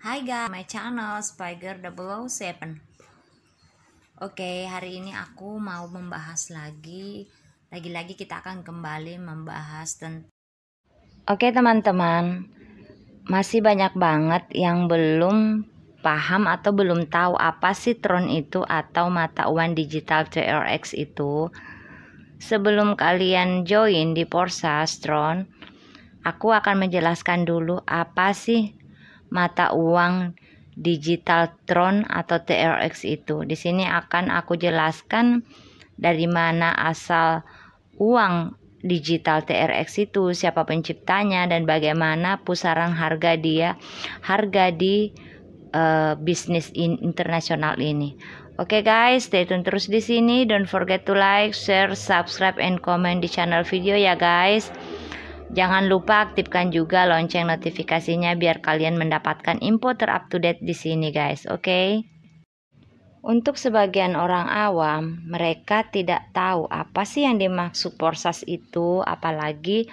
Hai guys, my channel Spiger 007 Oke, hari ini aku mau membahas lagi Lagi-lagi kita akan kembali membahas tentang Oke teman-teman Masih banyak banget yang belum paham atau belum tahu apa sih Tron itu atau mata uang digital TRX itu Sebelum kalian join di Porsas Tron Aku akan menjelaskan dulu apa sih mata uang digital Tron atau TRX itu. Di sini akan aku jelaskan dari mana asal uang digital TRX itu, siapa penciptanya dan bagaimana pusaran harga dia, harga di uh, bisnis in, internasional ini. Oke okay guys, stay tune terus di sini. Don't forget to like, share, subscribe, and comment di channel video ya guys. Jangan lupa aktifkan juga lonceng notifikasinya biar kalian mendapatkan info terupdate di sini guys, oke? Okay? Untuk sebagian orang awam, mereka tidak tahu apa sih yang dimaksud Porsas itu, apalagi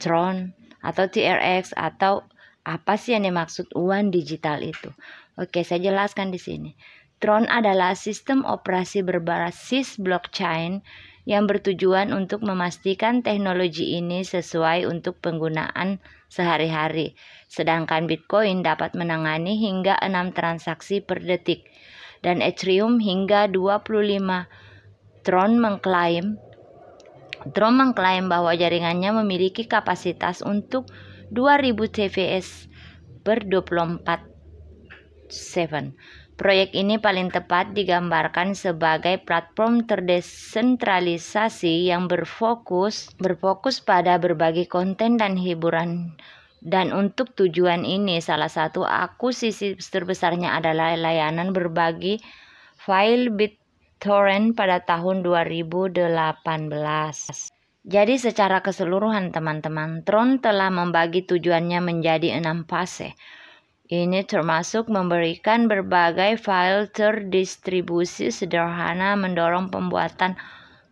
Tron atau TRX atau apa sih yang dimaksud uang digital itu. Oke, saya jelaskan di sini. Tron adalah sistem operasi berbasis blockchain yang bertujuan untuk memastikan teknologi ini sesuai untuk penggunaan sehari-hari. Sedangkan Bitcoin dapat menangani hingga 6 transaksi per detik dan Ethereum hingga 25. Tron mengklaim Tron mengklaim bahwa jaringannya memiliki kapasitas untuk 2000 TVS per 24 Proyek ini paling tepat digambarkan sebagai platform terdesentralisasi yang berfokus berfokus pada berbagi konten dan hiburan dan untuk tujuan ini, salah satu akuisisi terbesarnya adalah layanan berbagi file BitTorrent pada tahun 2018. Jadi secara keseluruhan teman-teman, Tron telah membagi tujuannya menjadi enam fase. Ini termasuk memberikan berbagai file terdistribusi sederhana mendorong pembuatan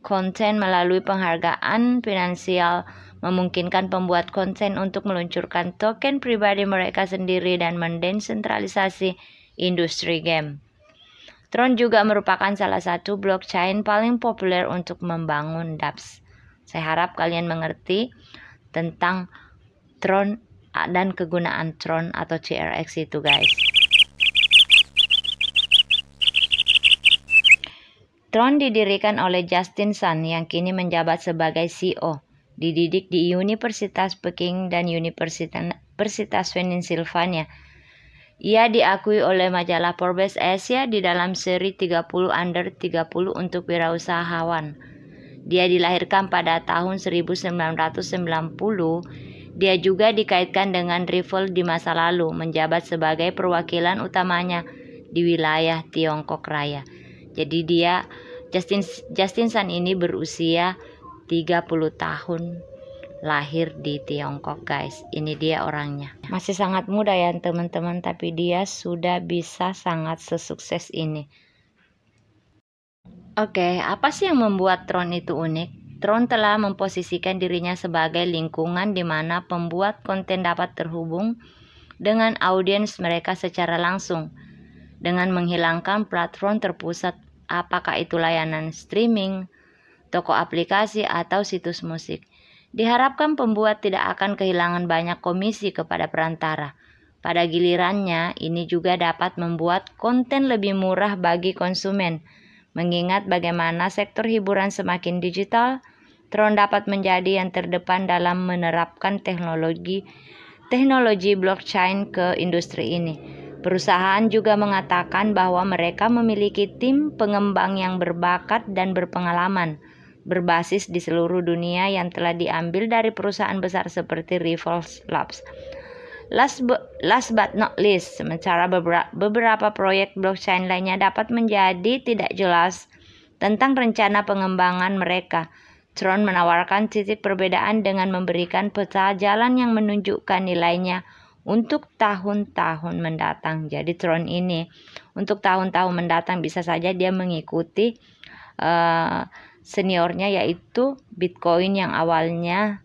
konten melalui penghargaan finansial memungkinkan pembuat konten untuk meluncurkan token pribadi mereka sendiri dan mendesentralisasi industri game. Tron juga merupakan salah satu blockchain paling populer untuk membangun dApps. Saya harap kalian mengerti tentang Tron dan kegunaan Tron atau CRX itu guys. Tron didirikan oleh Justin Sun yang kini menjabat sebagai CEO. Dididik di Universitas Peking dan Universitas Pennsylvania. Ia diakui oleh majalah Forbes Asia di dalam seri 30 under 30 untuk wirausahawan. Dia dilahirkan pada tahun 1990 dia juga dikaitkan dengan rival di masa lalu, menjabat sebagai perwakilan utamanya di wilayah Tiongkok Raya. Jadi dia Justin Justin Sun ini berusia 30 tahun lahir di Tiongkok guys ini dia orangnya masih sangat muda ya teman-teman tapi dia sudah bisa sangat sesukses ini oke okay, apa sih yang membuat Tron itu unik Tron telah memposisikan dirinya sebagai lingkungan di mana pembuat konten dapat terhubung dengan audiens mereka secara langsung dengan menghilangkan platform terpusat apakah itu layanan streaming, toko aplikasi atau situs musik. Diharapkan pembuat tidak akan kehilangan banyak komisi kepada perantara. Pada gilirannya, ini juga dapat membuat konten lebih murah bagi konsumen mengingat bagaimana sektor hiburan semakin digital Tron dapat menjadi yang terdepan dalam menerapkan teknologi teknologi blockchain ke industri ini. Perusahaan juga mengatakan bahwa mereka memiliki tim pengembang yang berbakat dan berpengalaman berbasis di seluruh dunia yang telah diambil dari perusahaan besar seperti Revolve Labs. Last, last but not least, sementara beberapa proyek blockchain lainnya dapat menjadi tidak jelas tentang rencana pengembangan mereka. Tron menawarkan titik perbedaan dengan memberikan peta jalan yang menunjukkan nilainya untuk tahun-tahun mendatang. Jadi Tron ini untuk tahun-tahun mendatang bisa saja dia mengikuti uh, seniornya yaitu Bitcoin yang awalnya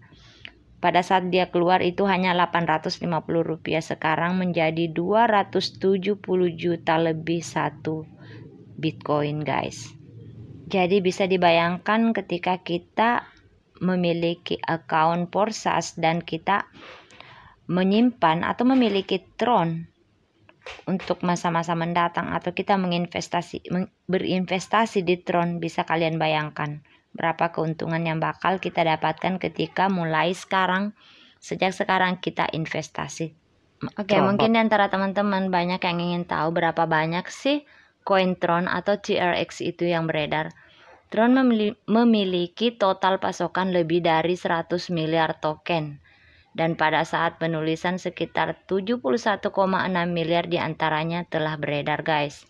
pada saat dia keluar itu hanya 850 rupiah sekarang menjadi 270 juta lebih satu Bitcoin guys. Jadi bisa dibayangkan ketika kita memiliki account Porsas dan kita menyimpan atau memiliki Tron untuk masa-masa mendatang atau kita menginvestasi berinvestasi di Tron bisa kalian bayangkan berapa keuntungan yang bakal kita dapatkan ketika mulai sekarang sejak sekarang kita investasi. Oke, okay, mungkin di antara teman-teman banyak yang ingin tahu berapa banyak sih koin Tron atau TRX itu yang beredar. Tron memiliki total pasokan lebih dari 100 miliar token dan pada saat penulisan sekitar 71,6 miliar diantaranya telah beredar guys.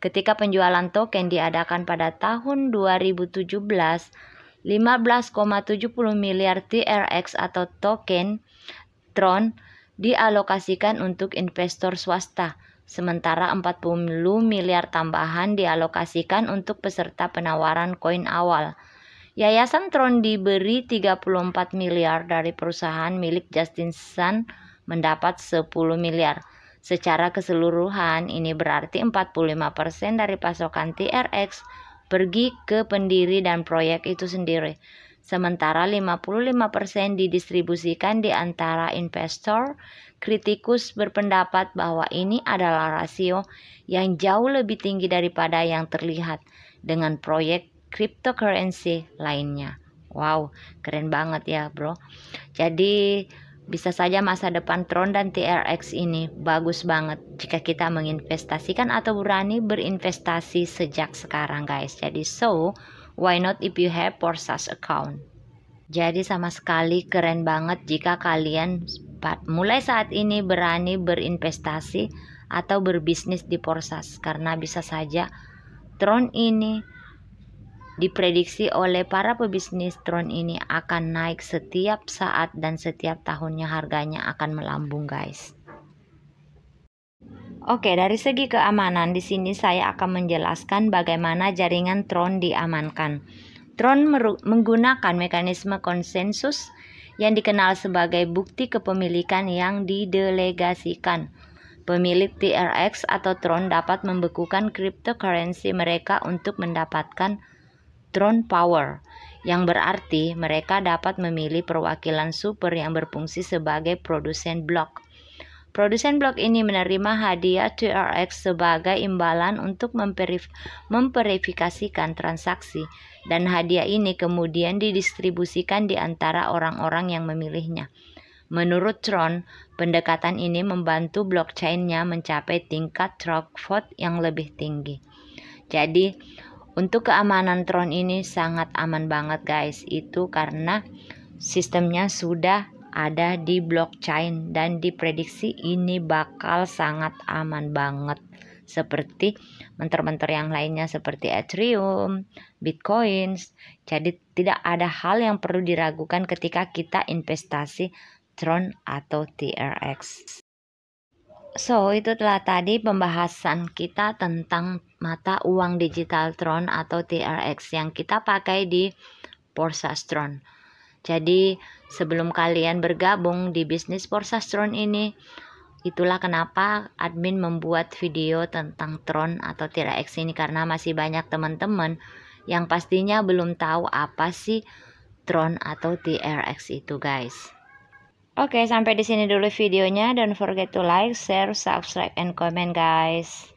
Ketika penjualan token diadakan pada tahun 2017, 15,70 miliar TRX atau token Tron dialokasikan untuk investor swasta Sementara 40 miliar tambahan dialokasikan untuk peserta penawaran koin awal. Yayasan Tron diberi 34 miliar dari perusahaan milik Justin Sun mendapat 10 miliar. Secara keseluruhan ini berarti 45% persen dari pasokan TRX pergi ke pendiri dan proyek itu sendiri. Sementara 55% didistribusikan di antara investor, kritikus berpendapat bahwa ini adalah rasio yang jauh lebih tinggi daripada yang terlihat dengan proyek cryptocurrency lainnya. Wow, keren banget ya, Bro. Jadi bisa saja masa depan Tron dan TRX ini bagus banget jika kita menginvestasikan atau berani berinvestasi sejak sekarang guys. Jadi so, why not if you have Porsas account? Jadi sama sekali keren banget jika kalian mulai saat ini berani berinvestasi atau berbisnis di Porsas karena bisa saja Tron ini Diprediksi oleh para pebisnis drone ini akan naik setiap saat dan setiap tahunnya harganya akan melambung guys. Oke, dari segi keamanan di sini saya akan menjelaskan bagaimana jaringan Tron diamankan. Tron menggunakan mekanisme konsensus yang dikenal sebagai bukti kepemilikan yang didelegasikan. Pemilik TRX atau Tron dapat membekukan cryptocurrency mereka untuk mendapatkan drone power, yang berarti mereka dapat memilih perwakilan super yang berfungsi sebagai produsen blok. Produsen blok ini menerima hadiah TRX sebagai imbalan untuk memperif memverifikasikan transaksi dan hadiah ini kemudian didistribusikan di antara orang-orang yang memilihnya. Menurut Tron, pendekatan ini membantu blockchain-nya mencapai tingkat trust vote yang lebih tinggi. Jadi, untuk keamanan Tron ini sangat aman banget guys. Itu karena sistemnya sudah ada di blockchain dan diprediksi ini bakal sangat aman banget. Seperti mentor-mentor yang lainnya seperti Ethereum, Bitcoin. Jadi tidak ada hal yang perlu diragukan ketika kita investasi Tron atau TRX. So, itu telah tadi pembahasan kita tentang mata uang digital Tron atau TRX yang kita pakai di Tron. Jadi, sebelum kalian bergabung di bisnis Tron ini, itulah kenapa admin membuat video tentang Tron atau TRX ini karena masih banyak teman-teman yang pastinya belum tahu apa sih Tron atau TRX itu, guys. Oke, sampai di sini dulu videonya. Don't forget to like, share, subscribe, and comment, guys.